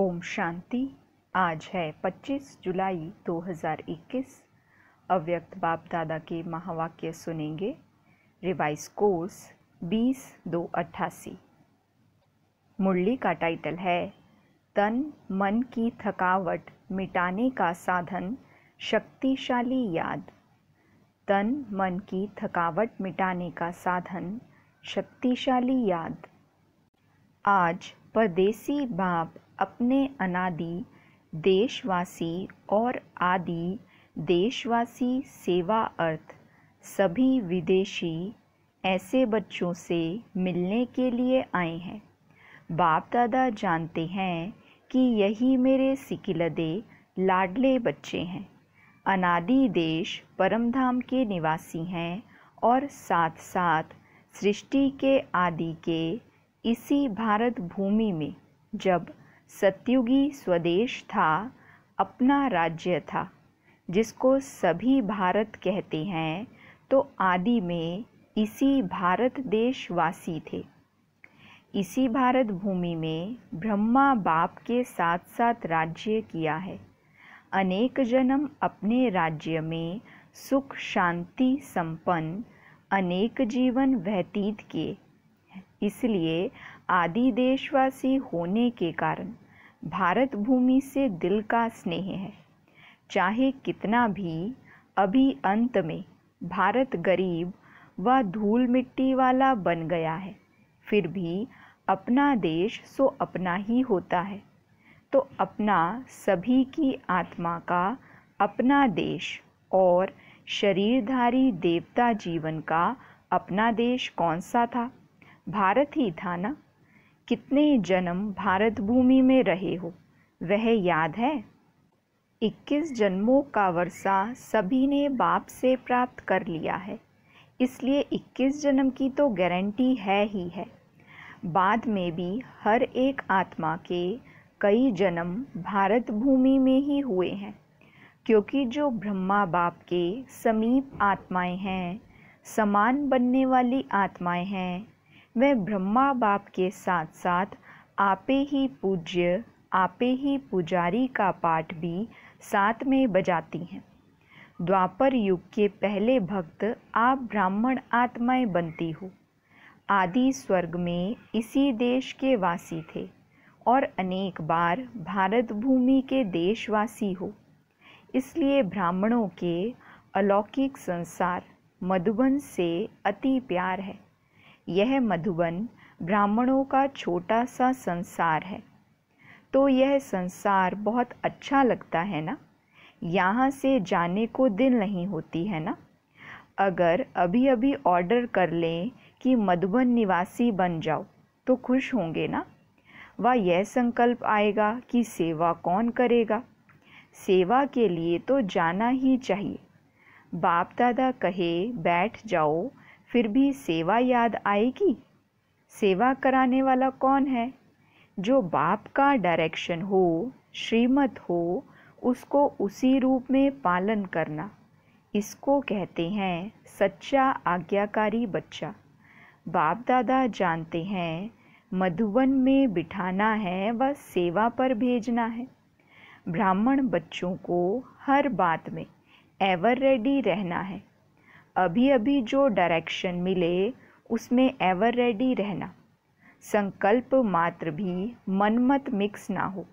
ओम शांति आज है 25 जुलाई 2021 अव्यक्त बाप दादा के महावाक्य सुनेंगे रिवाइज कोर्स बीस दो अट्ठासी मुरली का टाइटल है तन मन की थकावट मिटाने का साधन शक्तिशाली याद तन मन की थकावट मिटाने का साधन शक्तिशाली याद आज परदेसी बाप अपने अनादि देशवासी और आदि देशवासी सेवा अर्थ सभी विदेशी ऐसे बच्चों से मिलने के लिए आए हैं बाप दादा जानते हैं कि यही मेरे सिकिलदे लाडले बच्चे हैं अनादि देश परमधाम के निवासी हैं और साथ साथ सृष्टि के आदि के इसी भारत भूमि में जब सत्युगी स्वदेश था अपना राज्य था जिसको सभी भारत कहते हैं तो आदि में इसी भारत देशवासी थे इसी भारत भूमि में ब्रह्मा बाप के साथ साथ राज्य किया है अनेक जन्म अपने राज्य में सुख शांति संपन्न अनेक जीवन व्यतीत किए इसलिए आदि देशवासी होने के कारण भारत भूमि से दिल का स्नेह है चाहे कितना भी अभी अंत में भारत गरीब व धूल मिट्टी वाला बन गया है फिर भी अपना देश सो अपना ही होता है तो अपना सभी की आत्मा का अपना देश और शरीरधारी देवता जीवन का अपना देश कौन सा था भारत ही था ना कितने जन्म भारत भूमि में रहे हो वह याद है इक्कीस जन्मों का वर्षा सभी ने बाप से प्राप्त कर लिया है इसलिए इक्कीस जन्म की तो गारंटी है ही है बाद में भी हर एक आत्मा के कई जन्म भारत भूमि में ही हुए हैं क्योंकि जो ब्रह्मा बाप के समीप आत्माएं हैं समान बनने वाली आत्माएं हैं वह ब्रह्मा बाप के साथ साथ आपे ही पूज्य आपे ही पुजारी का पाठ भी साथ में बजाती हैं द्वापर युग के पहले भक्त आप ब्राह्मण आत्माएं बनती हो आदि स्वर्ग में इसी देश के वासी थे और अनेक बार भारत भूमि के देशवासी हो इसलिए ब्राह्मणों के अलौकिक संसार मधुबन से अति प्यार है यह मधुबन ब्राह्मणों का छोटा सा संसार है तो यह संसार बहुत अच्छा लगता है ना यहाँ से जाने को दिल नहीं होती है ना अगर अभी अभी ऑर्डर कर लें कि मधुबन निवासी बन जाओ तो खुश होंगे ना वह यह संकल्प आएगा कि सेवा कौन करेगा सेवा के लिए तो जाना ही चाहिए बाप दादा कहे बैठ जाओ फिर भी सेवा याद आएगी सेवा कराने वाला कौन है जो बाप का डायरेक्शन हो श्रीमत हो उसको उसी रूप में पालन करना इसको कहते हैं सच्चा आज्ञाकारी बच्चा बाप दादा जानते हैं मधुबन में बिठाना है व सेवा पर भेजना है ब्राह्मण बच्चों को हर बात में एवर रेडी रहना है अभी अभी जो डायरेक्शन मिले उसमें एवर रेडी रहना संकल्प मात्र भी मनमत मिक्स ना हो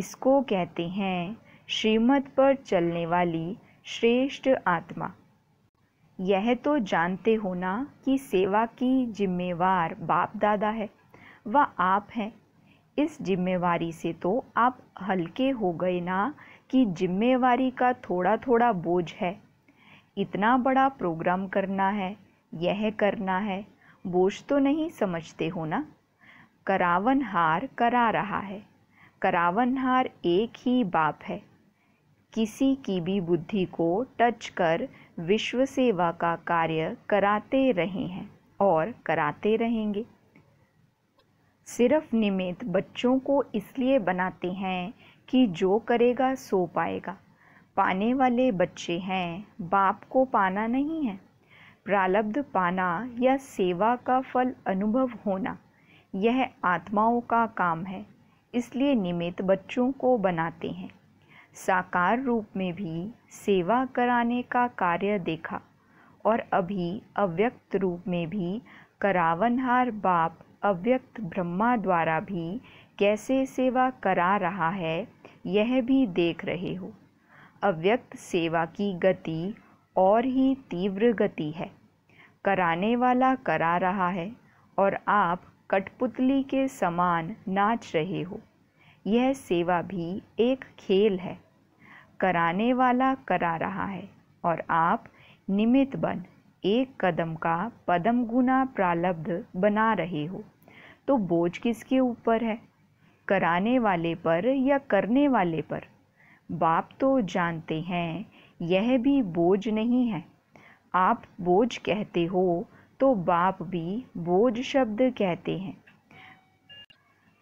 इसको कहते हैं श्रीमत पर चलने वाली श्रेष्ठ आत्मा यह तो जानते हो ना कि सेवा की जिम्मेवार बाप दादा है व आप हैं इस जिम्मेवारी से तो आप हल्के हो गए ना कि जिम्मेवारी का थोड़ा थोड़ा बोझ है इतना बड़ा प्रोग्राम करना है यह करना है बोझ तो नहीं समझते हो ना करावन हार करा रहा है करावन हार एक ही बाप है किसी की भी बुद्धि को टच कर विश्व सेवा का कार्य कराते रहे हैं और कराते रहेंगे सिर्फ निमित्त बच्चों को इसलिए बनाते हैं कि जो करेगा सो पाएगा पाने वाले बच्चे हैं बाप को पाना नहीं है प्रालब्ध पाना या सेवा का फल अनुभव होना यह आत्माओं का काम है इसलिए निमित्त बच्चों को बनाते हैं साकार रूप में भी सेवा कराने का कार्य देखा और अभी अव्यक्त रूप में भी करावनहार बाप अव्यक्त ब्रह्मा द्वारा भी कैसे सेवा करा रहा है यह भी देख रहे हो अव्यक्त सेवा की गति और ही तीव्र गति है कराने वाला करा रहा है और आप कठपुतली के समान नाच रहे हो यह सेवा भी एक खेल है कराने वाला करा रहा है और आप निमित्त बन एक कदम का पदम गुना प्रालब्ध बना रहे हो तो बोझ किसके ऊपर है कराने वाले पर या करने वाले पर बाप तो जानते हैं यह भी बोझ नहीं है आप बोझ कहते हो तो बाप भी बोझ शब्द कहते हैं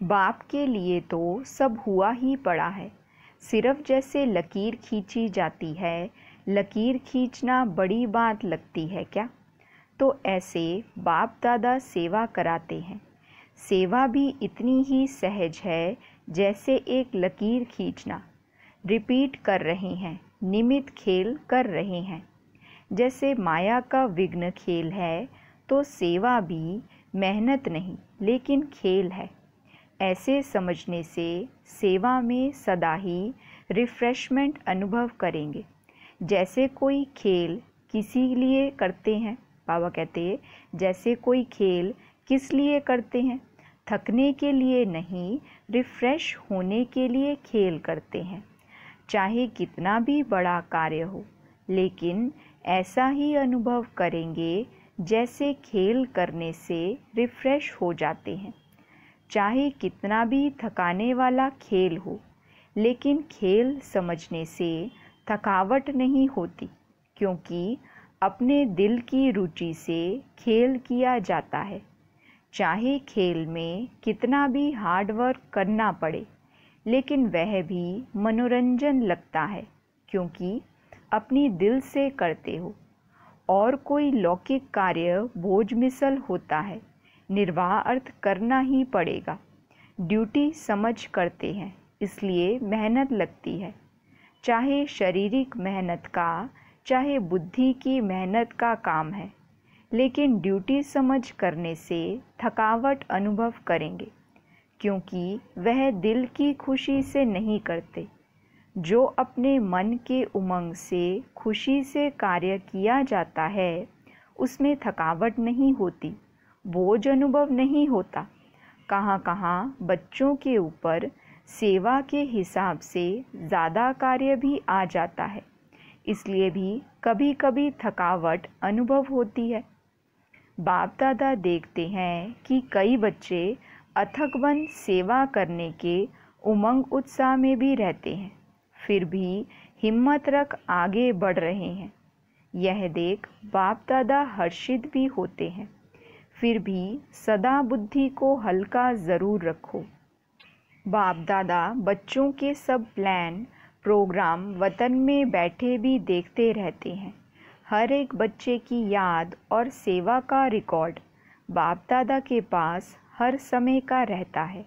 बाप के लिए तो सब हुआ ही पड़ा है सिर्फ जैसे लकीर खींची जाती है लकीर खींचना बड़ी बात लगती है क्या तो ऐसे बाप दादा सेवा कराते हैं सेवा भी इतनी ही सहज है जैसे एक लकीर खींचना रिपीट कर रहे हैं निमित खेल कर रहे हैं जैसे माया का विघ्न खेल है तो सेवा भी मेहनत नहीं लेकिन खेल है ऐसे समझने से सेवा में सदा ही रिफ़्रेशमेंट अनुभव करेंगे जैसे कोई खेल किसी लिए करते हैं बाबा कहते हैं जैसे कोई खेल किस लिए करते हैं थकने के लिए नहीं रिफ़्रेश होने के लिए खेल करते हैं चाहे कितना भी बड़ा कार्य हो लेकिन ऐसा ही अनुभव करेंगे जैसे खेल करने से रिफ़्रेश हो जाते हैं चाहे कितना भी थकाने वाला खेल हो लेकिन खेल समझने से थकावट नहीं होती क्योंकि अपने दिल की रुचि से खेल किया जाता है चाहे खेल में कितना भी हार्डवर्क करना पड़े लेकिन वह भी मनोरंजन लगता है क्योंकि अपनी दिल से करते हो और कोई लौकिक कार्य बोझ मिसल होता है निर्वाह अर्थ करना ही पड़ेगा ड्यूटी समझ करते हैं इसलिए मेहनत लगती है चाहे शारीरिक मेहनत का चाहे बुद्धि की मेहनत का काम है लेकिन ड्यूटी समझ करने से थकावट अनुभव करेंगे क्योंकि वह दिल की खुशी से नहीं करते जो अपने मन के उमंग से खुशी से कार्य किया जाता है उसमें थकावट नहीं होती बोझ अनुभव नहीं होता कहाँ कहाँ बच्चों के ऊपर सेवा के हिसाब से ज़्यादा कार्य भी आ जाता है इसलिए भी कभी कभी थकावट अनुभव होती है बाप दादा देखते हैं कि कई बच्चे अथक सेवा करने के उमंग उत्साह में भी रहते हैं फिर भी हिम्मत रख आगे बढ़ रहे हैं यह देख बाप दादा हर्षित भी होते हैं फिर भी सदा बुद्धि को हल्का ज़रूर रखो बाप दादा बच्चों के सब प्लान प्रोग्राम वतन में बैठे भी देखते रहते हैं हर एक बच्चे की याद और सेवा का रिकॉर्ड बाप दादा के पास हर समय का रहता है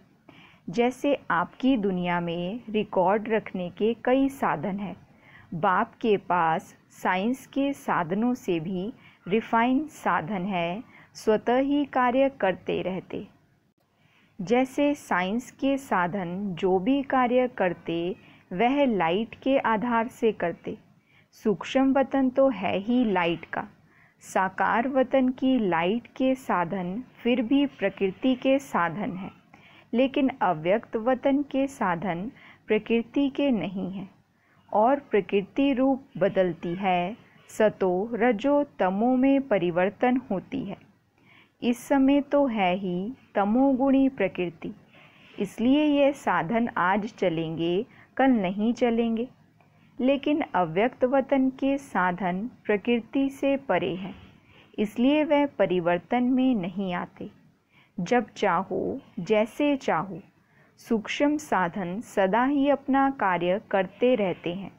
जैसे आपकी दुनिया में रिकॉर्ड रखने के कई साधन हैं बाप के पास साइंस के साधनों से भी रिफाइन साधन है स्वतः ही कार्य करते रहते जैसे साइंस के साधन जो भी कार्य करते वह लाइट के आधार से करते सूक्ष्म वतन तो है ही लाइट का साकार वतन की लाइट के साधन फिर भी प्रकृति के साधन हैं लेकिन अव्यक्त वतन के साधन प्रकृति के नहीं हैं और प्रकृति रूप बदलती है सतो रजो तमो में परिवर्तन होती है इस समय तो है ही तमोगुणी प्रकृति इसलिए ये साधन आज चलेंगे कल नहीं चलेंगे लेकिन अव्यक्त वतन के साधन प्रकृति से परे हैं इसलिए वह परिवर्तन में नहीं आते जब चाहो जैसे चाहो सूक्ष्म साधन सदा ही अपना कार्य करते रहते हैं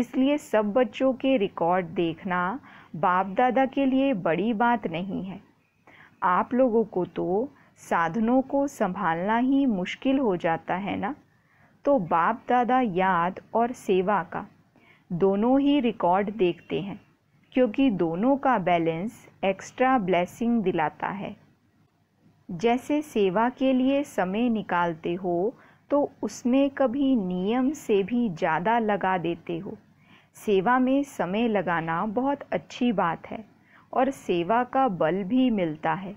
इसलिए सब बच्चों के रिकॉर्ड देखना बाप दादा के लिए बड़ी बात नहीं है आप लोगों को तो साधनों को संभालना ही मुश्किल हो जाता है ना तो बाप दादा याद और सेवा का दोनों ही रिकॉर्ड देखते हैं क्योंकि दोनों का बैलेंस एक्स्ट्रा ब्लेसिंग दिलाता है जैसे सेवा के लिए समय निकालते हो तो उसमें कभी नियम से भी ज़्यादा लगा देते हो सेवा में समय लगाना बहुत अच्छी बात है और सेवा का बल भी मिलता है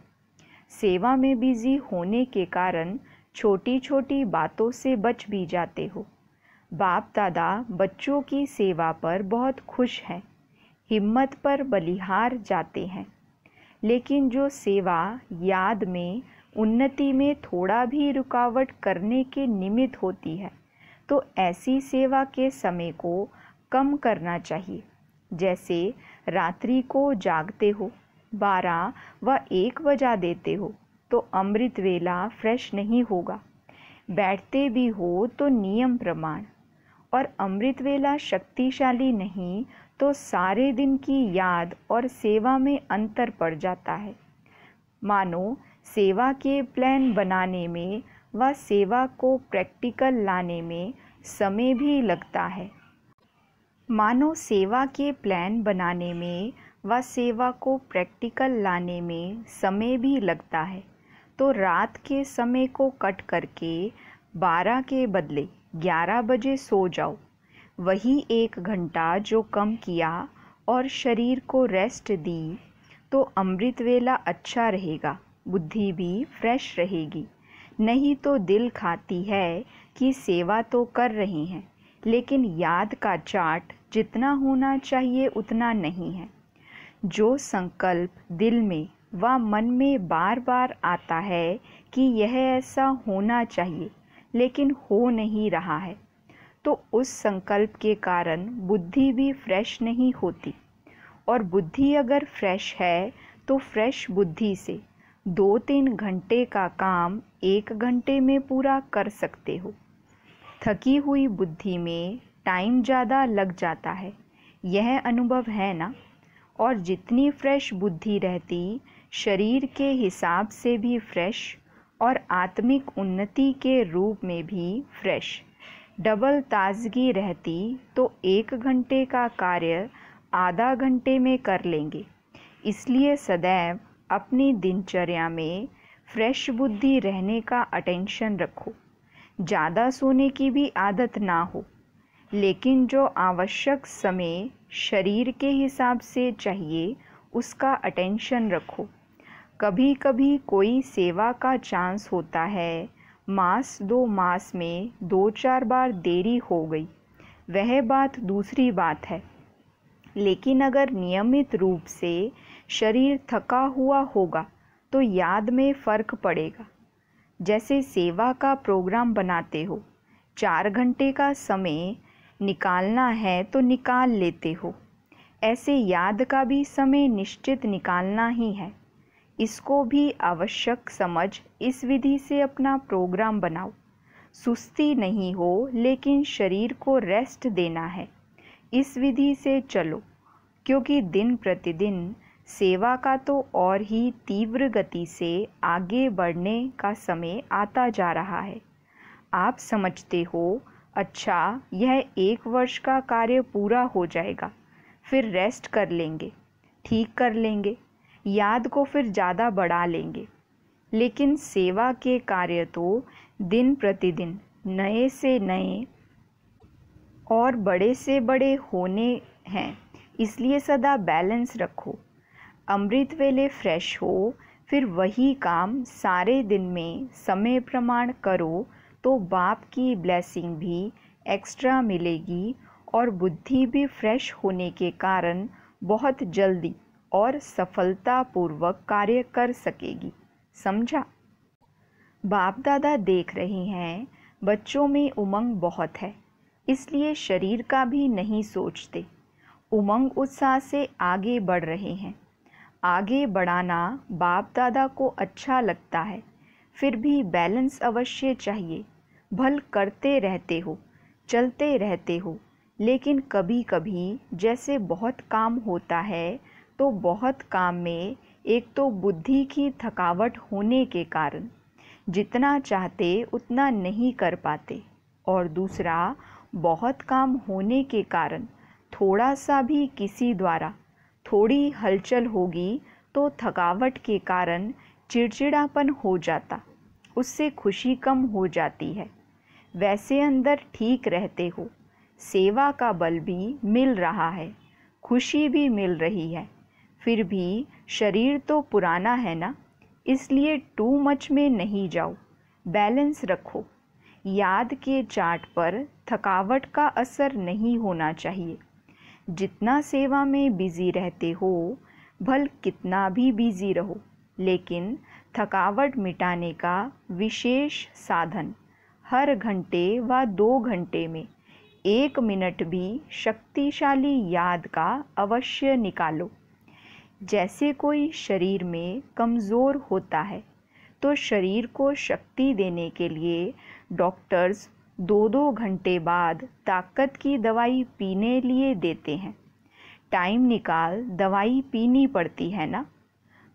सेवा में बिज़ी होने के कारण छोटी छोटी बातों से बच भी जाते हो बाप दादा बच्चों की सेवा पर बहुत खुश हैं हिम्मत पर बलिहार जाते हैं लेकिन जो सेवा याद में उन्नति में थोड़ा भी रुकावट करने के निमित्त होती है तो ऐसी सेवा के समय को कम करना चाहिए जैसे रात्रि को जागते हो बारह व एक बजा देते हो तो अमृत वेला फ्रेश नहीं होगा बैठते भी हो तो नियम प्रमाण और अमृत वेला शक्तिशाली नहीं तो सारे दिन की याद और सेवा में अंतर पड़ जाता है मानो सेवा के प्लान बनाने में व सेवा को प्रैक्टिकल लाने में समय भी लगता है मानो सेवा के प्लान बनाने में व सेवा को प्रैक्टिकल लाने में समय भी लगता है तो रात के समय को कट करके बारह के बदले ग्यारह बजे सो जाओ वही एक घंटा जो कम किया और शरीर को रेस्ट दी तो अमृत वेला अच्छा रहेगा बुद्धि भी फ्रेश रहेगी नहीं तो दिल खाती है कि सेवा तो कर रही हैं लेकिन याद का चाट जितना होना चाहिए उतना नहीं है जो संकल्प दिल में व मन में बार बार आता है कि यह ऐसा होना चाहिए लेकिन हो नहीं रहा है तो उस संकल्प के कारण बुद्धि भी फ्रेश नहीं होती और बुद्धि अगर फ्रेश है तो फ्रेश बुद्धि से दो तीन घंटे का काम एक घंटे में पूरा कर सकते हो थकी हुई बुद्धि में टाइम ज़्यादा लग जाता है यह अनुभव है ना और जितनी फ्रेश बुद्धि रहती शरीर के हिसाब से भी फ्रेश और आत्मिक उन्नति के रूप में भी फ्रेश डबल ताजगी रहती तो एक घंटे का कार्य आधा घंटे में कर लेंगे इसलिए सदैव अपनी दिनचर्या में फ्रेश बुद्धि रहने का अटेंशन रखो ज़्यादा सोने की भी आदत ना हो लेकिन जो आवश्यक समय शरीर के हिसाब से चाहिए उसका अटेंशन रखो कभी कभी कोई सेवा का चांस होता है मास दो मास में दो चार बार देरी हो गई वह बात दूसरी बात है लेकिन अगर नियमित रूप से शरीर थका हुआ होगा तो याद में फ़र्क पड़ेगा जैसे सेवा का प्रोग्राम बनाते हो चार घंटे का समय निकालना है तो निकाल लेते हो ऐसे याद का भी समय निश्चित निकालना ही है इसको भी आवश्यक समझ इस विधि से अपना प्रोग्राम बनाओ सुस्ती नहीं हो लेकिन शरीर को रेस्ट देना है इस विधि से चलो क्योंकि दिन प्रतिदिन सेवा का तो और ही तीव्र गति से आगे बढ़ने का समय आता जा रहा है आप समझते हो अच्छा यह एक वर्ष का कार्य पूरा हो जाएगा फिर रेस्ट कर लेंगे ठीक कर लेंगे याद को फिर ज़्यादा बढ़ा लेंगे लेकिन सेवा के कार्य तो दिन प्रतिदिन नए से नए और बड़े से बड़े होने हैं इसलिए सदा बैलेंस रखो अमृत वेले फ्रेश हो फिर वही काम सारे दिन में समय प्रमाण करो तो बाप की ब्लेसिंग भी एक्स्ट्रा मिलेगी और बुद्धि भी फ्रेश होने के कारण बहुत जल्दी और सफलतापूर्वक कार्य कर सकेगी समझा बाप दादा देख रहे हैं बच्चों में उमंग बहुत है इसलिए शरीर का भी नहीं सोचते उमंग उत्साह से आगे बढ़ रहे हैं आगे बढ़ाना बाप दादा को अच्छा लगता है फिर भी बैलेंस अवश्य चाहिए भल करते रहते हो चलते रहते हो लेकिन कभी कभी जैसे बहुत काम होता है तो बहुत काम में एक तो बुद्धि की थकावट होने के कारण जितना चाहते उतना नहीं कर पाते और दूसरा बहुत काम होने के कारण थोड़ा सा भी किसी द्वारा थोड़ी हलचल होगी तो थकावट के कारण चिड़चिड़ापन हो जाता उससे खुशी कम हो जाती है वैसे अंदर ठीक रहते हो सेवा का बल भी मिल रहा है खुशी भी मिल रही है फिर भी शरीर तो पुराना है ना इसलिए टू मच में नहीं जाओ बैलेंस रखो याद के चार्ट पर थकावट का असर नहीं होना चाहिए जितना सेवा में बिज़ी रहते हो भल कितना भी बिज़ी रहो लेकिन थकावट मिटाने का विशेष साधन हर घंटे व दो घंटे में एक मिनट भी शक्तिशाली याद का अवश्य निकालो जैसे कोई शरीर में कमज़ोर होता है तो शरीर को शक्ति देने के लिए डॉक्टर्स दो दो घंटे बाद ताकत की दवाई पीने लिए देते हैं टाइम निकाल दवाई पीनी पड़ती है ना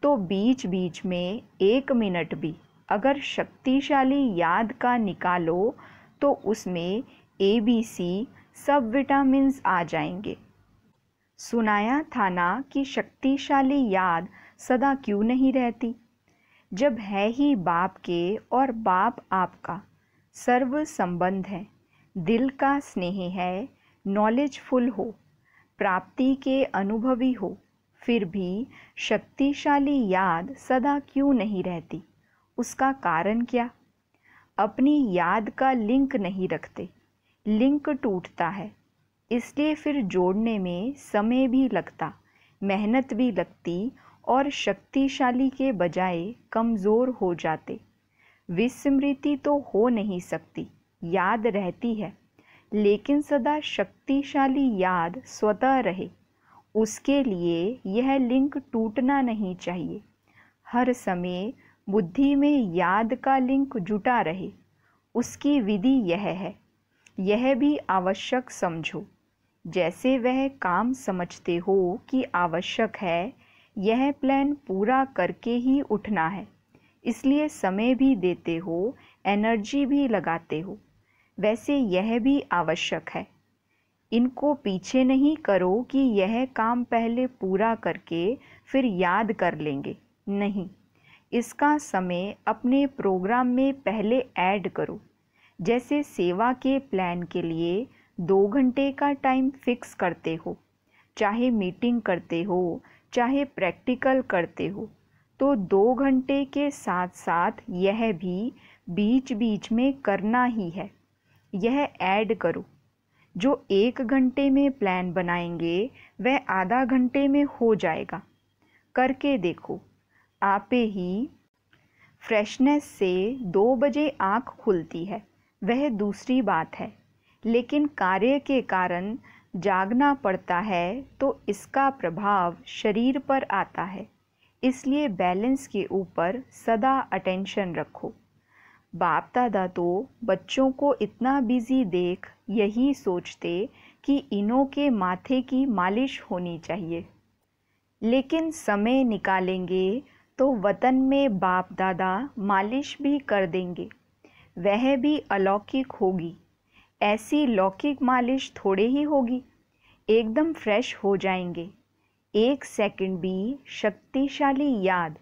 तो बीच बीच में एक मिनट भी अगर शक्तिशाली याद का निकालो तो उसमें ए बी सी सब विटामिन्स आ जाएंगे सुनाया था ना कि शक्तिशाली याद सदा क्यों नहीं रहती जब है ही बाप के और बाप आपका सर्व संबंध है दिल का स्नेह है नॉलेजफुल हो प्राप्ति के अनुभवी हो फिर भी शक्तिशाली याद सदा क्यों नहीं रहती उसका कारण क्या अपनी याद का लिंक नहीं रखते लिंक टूटता है इसलिए फिर जोड़ने में समय भी लगता मेहनत भी लगती और शक्तिशाली के बजाय कमज़ोर हो जाते विस्मृति तो हो नहीं सकती याद रहती है लेकिन सदा शक्तिशाली याद स्वतः रहे उसके लिए यह लिंक टूटना नहीं चाहिए हर समय बुद्धि में याद का लिंक जुटा रहे उसकी विधि यह है यह भी आवश्यक समझो जैसे वह काम समझते हो कि आवश्यक है यह प्लान पूरा करके ही उठना है इसलिए समय भी देते हो एनर्जी भी लगाते हो वैसे यह भी आवश्यक है इनको पीछे नहीं करो कि यह काम पहले पूरा करके फिर याद कर लेंगे नहीं इसका समय अपने प्रोग्राम में पहले ऐड करो जैसे सेवा के प्लान के लिए दो घंटे का टाइम फिक्स करते हो चाहे मीटिंग करते हो चाहे प्रैक्टिकल करते हो तो दो घंटे के साथ साथ यह भी बीच बीच में करना ही है यह ऐड करो जो एक घंटे में प्लान बनाएंगे वह आधा घंटे में हो जाएगा करके देखो आपे ही फ्रेशनेस से दो बजे आँख खुलती है वह दूसरी बात है लेकिन कार्य के कारण जागना पड़ता है तो इसका प्रभाव शरीर पर आता है इसलिए बैलेंस के ऊपर सदा अटेंशन रखो बाप दादा तो बच्चों को इतना बिजी देख यही सोचते कि इनों के माथे की मालिश होनी चाहिए लेकिन समय निकालेंगे तो वतन में बाप दादा मालिश भी कर देंगे वह भी अलौकिक होगी ऐसी लौकिक मालिश थोड़े ही होगी एकदम फ्रेश हो जाएंगे एक सेकंड भी शक्तिशाली याद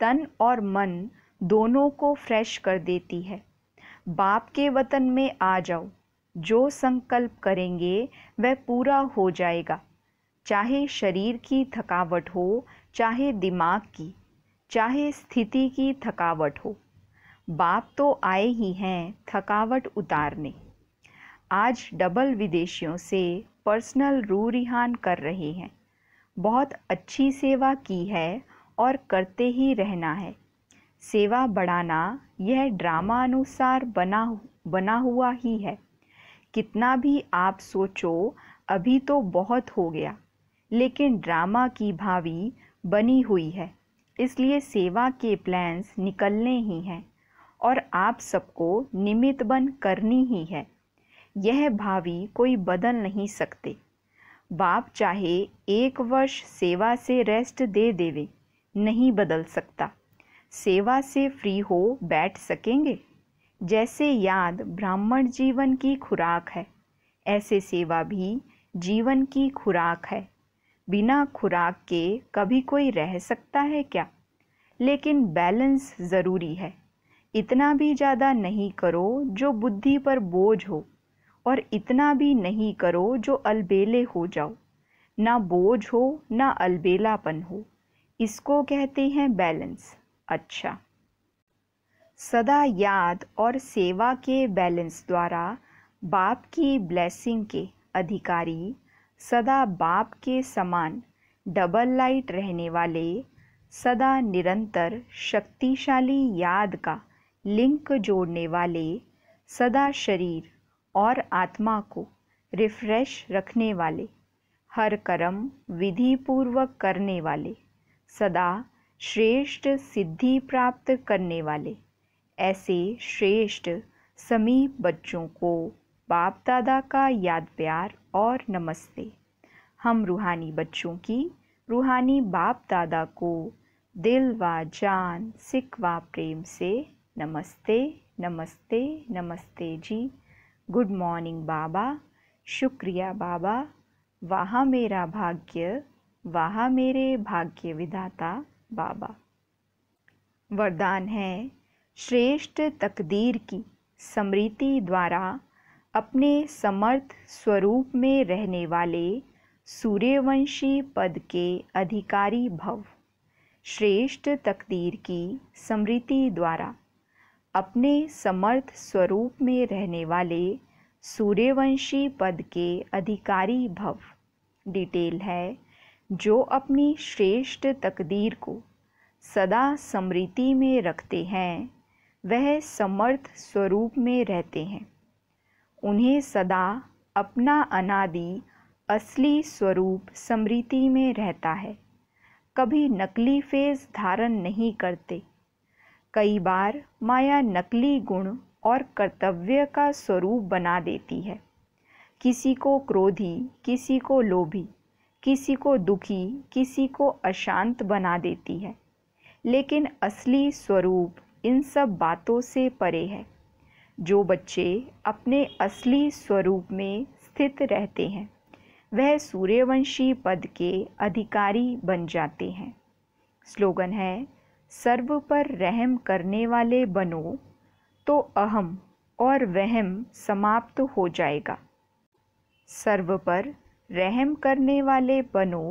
तन और मन दोनों को फ्रेश कर देती है बाप के वतन में आ जाओ जो संकल्प करेंगे वह पूरा हो जाएगा चाहे शरीर की थकावट हो चाहे दिमाग की चाहे स्थिति की थकावट हो बाप तो आए ही हैं थकावट उतारने आज डबल विदेशियों से पर्सनल रू रिहान कर रहे हैं बहुत अच्छी सेवा की है और करते ही रहना है सेवा बढ़ाना यह ड्रामा अनुसार बना बना हुआ ही है कितना भी आप सोचो अभी तो बहुत हो गया लेकिन ड्रामा की भावी बनी हुई है इसलिए सेवा के प्लान्स निकलने ही हैं और आप सबको निमित बन करनी ही है यह भावी कोई बदल नहीं सकते बाप चाहे एक वर्ष सेवा से रेस्ट दे देवे नहीं बदल सकता सेवा से फ्री हो बैठ सकेंगे जैसे याद ब्राह्मण जीवन की खुराक है ऐसे सेवा भी जीवन की खुराक है बिना खुराक के कभी कोई रह सकता है क्या लेकिन बैलेंस ज़रूरी है इतना भी ज़्यादा नहीं करो जो बुद्धि पर बोझ हो और इतना भी नहीं करो जो अलबेले हो जाओ ना बोझ हो ना अलबेलापन हो इसको कहते हैं बैलेंस अच्छा सदा याद और सेवा के बैलेंस द्वारा बाप की ब्लेसिंग के अधिकारी सदा बाप के समान डबल लाइट रहने वाले सदा निरंतर शक्तिशाली याद का लिंक जोड़ने वाले सदा शरीर और आत्मा को रिफ्रेश रखने वाले हर कर्म विधि पूर्वक करने वाले सदा श्रेष्ठ सिद्धि प्राप्त करने वाले ऐसे श्रेष्ठ समीप बच्चों को बाप दादा का याद प्यार और नमस्ते हम रूहानी बच्चों की रूहानी बाप दादा को दिल व जान सिख व प्रेम से नमस्ते नमस्ते नमस्ते जी गुड मॉर्निंग बाबा शुक्रिया बाबा वाह मेरा भाग्य वाह मेरे भाग्य विधाता बाबा वरदान है श्रेष्ठ तकदीर की समृति द्वारा अपने समर्थ स्वरूप में रहने वाले सूर्यवंशी पद के अधिकारी भव श्रेष्ठ तकदीर की समृति द्वारा अपने समर्थ स्वरूप में रहने वाले सूर्यवंशी पद के अधिकारी भव डिटेल है जो अपनी श्रेष्ठ तकदीर को सदा समृति में रखते हैं वह समर्थ स्वरूप में रहते हैं उन्हें सदा अपना अनादि असली स्वरूप समृति में रहता है कभी नकली फेज धारण नहीं करते कई बार माया नकली गुण और कर्तव्य का स्वरूप बना देती है किसी को क्रोधी किसी को लोभी किसी को दुखी किसी को अशांत बना देती है लेकिन असली स्वरूप इन सब बातों से परे है जो बच्चे अपने असली स्वरूप में स्थित रहते हैं वह सूर्यवंशी पद के अधिकारी बन जाते हैं स्लोगन है सर्व पर रहम करने वाले बनो तो अहम और वहम समाप्त हो जाएगा सर्व पर रहम करने वाले बनो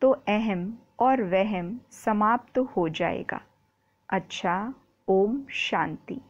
तो अहम और वहम समाप्त हो जाएगा अच्छा ओम शांति